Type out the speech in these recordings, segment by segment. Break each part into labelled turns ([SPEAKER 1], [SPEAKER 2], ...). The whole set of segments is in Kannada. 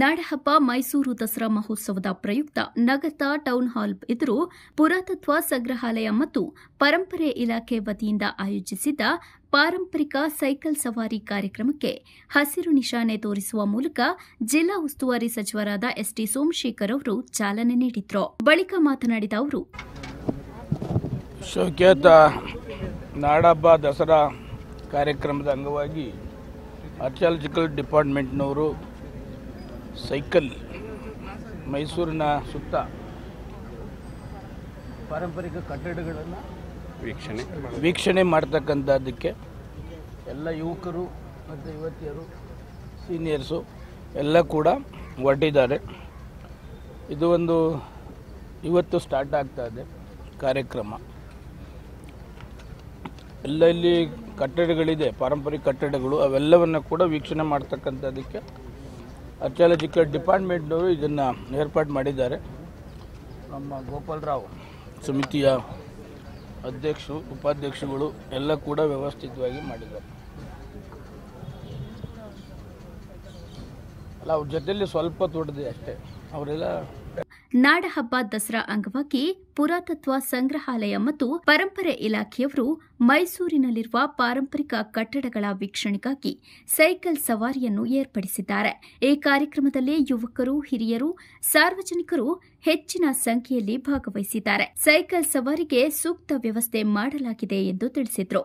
[SPEAKER 1] ನಾಡಹಬ್ಬ ಮೈಸೂರು ದಸರಾ ಮಹೋತ್ಸವದ ಪ್ರಯುಕ್ತ ನಗತ ಟೌನ್ ಹಾಲ್ ಎದುರು ಪುರಾತತ್ವ ಸಂಗ್ರಹಾಲಯ ಮತ್ತು ಪರಂಪರೆ ಇಲಾಖೆ ವತಿಯಿಂದ ಆಯೋಜಿಸಿದ್ದ ಪಾರಂಪರಿಕ ಸೈಕಲ್ ಸವಾರಿ ಕಾರ್ಯಕ್ರಮಕ್ಕೆ ಹಸಿರು ನಿಶಾನೆ ತೋರಿಸುವ ಮೂಲಕ ಜಿಲ್ಲಾ ಉಸ್ತುವಾರಿ ಸಚಿವರಾದ ಎಸ್ಟಿ ಸೋಮಶೇಖರ್ ಅವರು ಚಾಲನೆ ನೀಡಿದ್ರು ಬಳಿಕ ಮಾತನಾಡಿದ ಅವರು
[SPEAKER 2] ನಾಡಹಬ್ಬ ದಸರಾ ಕಾರ್ಯಕ್ರಮದ ಅಂಗವಾಗಿ ಡಿಪಾರ್ಟ್ಮೆಂಟ್ನವರು ಸೈಕಲ್ ಮೈಸೂರಿನ ಸುತ್ತ ಪಾರಂಪರಿಕ ಕಟ್ಟಡಗಳನ್ನು ವೀಕ್ಷಣೆ ವೀಕ್ಷಣೆ ಮಾಡ್ತಕ್ಕಂಥದ್ದಕ್ಕೆ ಎಲ್ಲ ಯುವಕರು ಮತ್ತು ಯುವತಿಯರು ಸೀನಿಯರ್ಸು ಎಲ್ಲ ಕೂಡ ಒಡ್ಡಿದ್ದಾರೆ ಇದು ಒಂದು ಇವತ್ತು ಸ್ಟಾರ್ಟ್ ಆಗ್ತಾ ಇದೆ ಕಾರ್ಯಕ್ರಮ ಎಲ್ಲ ಇಲ್ಲಿ ಕಟ್ಟಡಗಳಿದೆ ಪಾರಂಪರಿಕ ಕಟ್ಟಡಗಳು ಅವೆಲ್ಲವನ್ನು ಕೂಡ ವೀಕ್ಷಣೆ ಮಾಡ್ತಕ್ಕಂಥದ್ದಕ್ಕೆ ಆರ್ಕಿಯಾಲಜಿಕಲ್ ಡಿಪಾರ್ಟ್ಮೆಂಟ್ನವರು ಇದನ್ನು ಏರ್ಪಾಡು ಮಾಡಿದ್ದಾರೆ ನಮ್ಮ ರಾವ್ ಸಮಿತಿಯ ಅಧ್ಯಕ್ಷರು ಉಪಾಧ್ಯಕ್ಷಗಳು ಎಲ್ಲ ಕೂಡ ವ್ಯವಸ್ಥಿತವಾಗಿ ಮಾಡಿದ್ದಾರೆ ಅಲ್ಲ ಅವ್ರ ಜೊತೆಯಲ್ಲಿ ಸ್ವಲ್ಪ ತೊಡದೆ ಅಷ್ಟೇ ಅವರೆಲ್ಲ
[SPEAKER 1] ನಾಡಹಬ್ಬ ದಸರಾ ಅಂಗವಾಗಿ ಪುರಾತತ್ವ ಸಂಗ್ರಹಾಲಯ ಮತ್ತು ಪರಂಪರೆ ಇಲಾಖೆಯವರು ಮೈಸೂರಿನಲ್ಲಿರುವ ಪಾರಂಪರಿಕ ಕಟ್ಟಡಗಳ ವೀಕ್ಷಣೆಗಾಗಿ ಸೈಕಲ್ ಸವಾರಿಯನ್ನು ಏರ್ಪಡಿಸಿದ್ದಾರೆ ಈ ಕಾರ್ಯಕ್ರಮದಲ್ಲಿ ಯುವಕರು ಹಿರಿಯರು ಸಾರ್ವಜನಿಕರು ಹೆಚ್ಚಿನ ಸಂಖ್ಯೆಯಲ್ಲಿ ಭಾಗವಹಿಸಿದ್ದಾರೆ ಸೈಕಲ್ ಸವಾರಿಗೆ ಸೂಕ್ತ ವ್ಯವಸ್ಥೆ ಮಾಡಲಾಗಿದೆ ಎಂದು ತಿಳಿಸಿದರು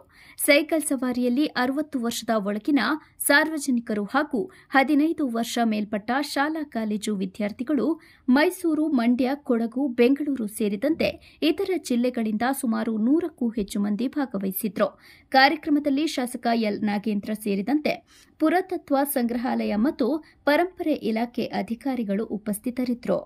[SPEAKER 1] ಸೈಕಲ್ ಸವಾರಿಯಲ್ಲಿ ಅರವತ್ತು ವರ್ಷದ ಒಳಗಿನ ಸಾರ್ವಜನಿಕರು ಹಾಗೂ ಹದಿನೈದು ವರ್ಷ ಮೇಲ್ಪಟ್ಟ ಶಾಲಾ ಕಾಲೇಜು ವಿದ್ಯಾರ್ಥಿಗಳು ಮೈಸೂರು ಮೈಸೂರು ಮಂಡ್ಯ ಕೊಡಗು ಬೆಂಗಳೂರು ಸೇರಿದಂತೆ ಇತರ ಜಿಲ್ಲೆಗಳಿಂದ ಸುಮಾರು ನೂರಕ್ಕೂ ಹೆಚ್ಚು ಮಂದಿ ಭಾಗವಹಿಸಿದ್ರು ಕಾರ್ಯಕ್ರಮದಲ್ಲಿ ಶಾಸಕ ಎಲ್ ನಾಗೇಂದ್ರ ಸೇರಿದಂತೆ ಪುರಾತತ್ವ ಸಂಗ್ರಹಾಲಯ ಮತ್ತು ಪರಂಪರೆ ಇಲಾಖೆ ಅಧಿಕಾರಿಗಳು ಉಪಸ್ಥಿತರಿದ್ದರು